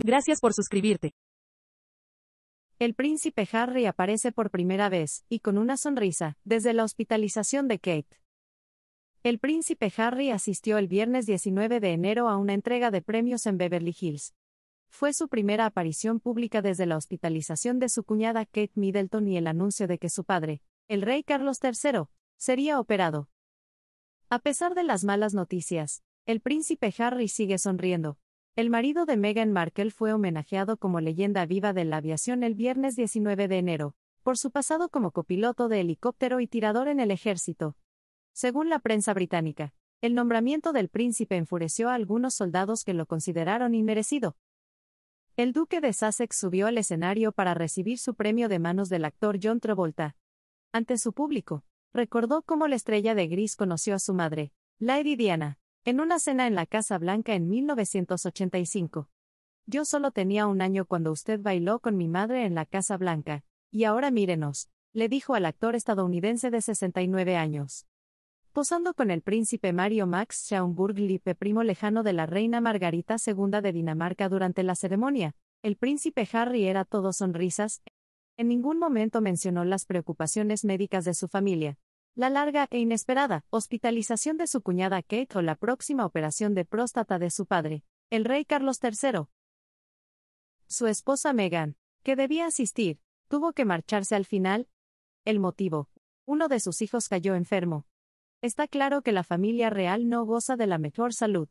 Gracias por suscribirte. El príncipe Harry aparece por primera vez, y con una sonrisa, desde la hospitalización de Kate. El príncipe Harry asistió el viernes 19 de enero a una entrega de premios en Beverly Hills. Fue su primera aparición pública desde la hospitalización de su cuñada Kate Middleton y el anuncio de que su padre, el rey Carlos III, sería operado. A pesar de las malas noticias, el príncipe Harry sigue sonriendo, el marido de Meghan Markle fue homenajeado como leyenda viva de la aviación el viernes 19 de enero, por su pasado como copiloto de helicóptero y tirador en el ejército. Según la prensa británica, el nombramiento del príncipe enfureció a algunos soldados que lo consideraron inmerecido. El duque de Sussex subió al escenario para recibir su premio de manos del actor John Travolta. Ante su público, recordó cómo la estrella de gris conoció a su madre, Lady Diana, en una cena en la Casa Blanca en 1985. Yo solo tenía un año cuando usted bailó con mi madre en la Casa Blanca, y ahora mírenos, le dijo al actor estadounidense de 69 años. Posando con el príncipe Mario Max Schaumburg Lippe, primo lejano de la reina Margarita II de Dinamarca durante la ceremonia, el príncipe Harry era todo sonrisas. En ningún momento mencionó las preocupaciones médicas de su familia, la larga e inesperada hospitalización de su cuñada Kate o la próxima operación de próstata de su padre, el rey Carlos III. Su esposa Meghan, que debía asistir, tuvo que marcharse al final. El motivo, uno de sus hijos cayó enfermo. Está claro que la familia real no goza de la mejor salud,